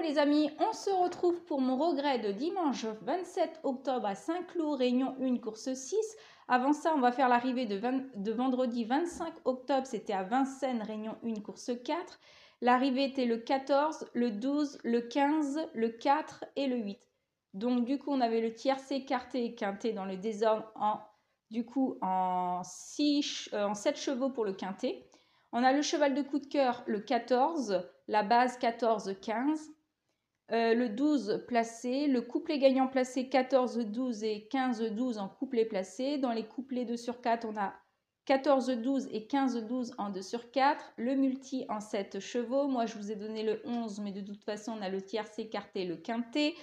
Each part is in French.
les amis, on se retrouve pour mon regret de dimanche 27 octobre à Saint-Cloud, Réunion 1, course 6. Avant ça, on va faire l'arrivée de, vendredi 25 octobre, c'était à Vincennes, Réunion 1, course 4. L'arrivée était le 14, le 12, le 15, le 4 et le 8. Donc du coup, on avait le tiercé, quarté et quinté dans le désordre en, du coup, en, euh, en 7 chevaux pour le quinté, On a le cheval de coup de cœur, le 14, la base 14-15, euh, le 12 placé, le couplet gagnant placé 14, 12 et 15, 12 en couplet placé. Dans les couplets 2 sur 4, on a 14, 12 et 15, 12 en 2 sur 4. Le multi en 7 chevaux. Moi, je vous ai donné le 11, mais de toute façon, on a le tiers écarté, le quintet.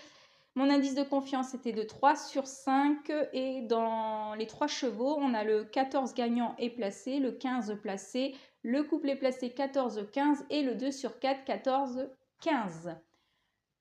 Mon indice de confiance était de 3 sur 5 et dans les 3 chevaux, on a le 14 gagnant et placé, le 15 placé, le couplet placé 14, 15 et le 2 sur 4, 14, 15.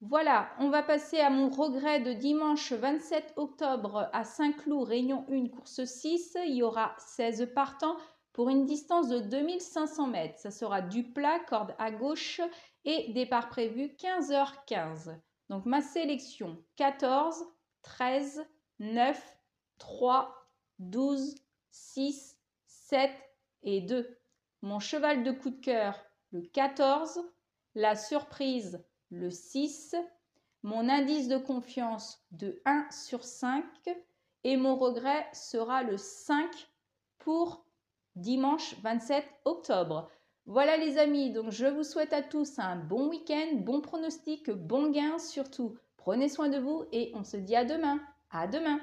Voilà, on va passer à mon regret de dimanche 27 octobre à Saint-Cloud, Réunion 1, course 6. Il y aura 16 partants pour une distance de 2500 mètres. Ça sera du plat, corde à gauche et départ prévu 15h15. Donc ma sélection 14, 13, 9, 3, 12, 6, 7 et 2. Mon cheval de coup de cœur, le 14. La surprise, le 6, mon indice de confiance de 1 sur 5 et mon regret sera le 5 pour dimanche 27 octobre. Voilà les amis, donc je vous souhaite à tous un bon week-end, bon pronostic, bon gain surtout. Prenez soin de vous et on se dit à demain. À demain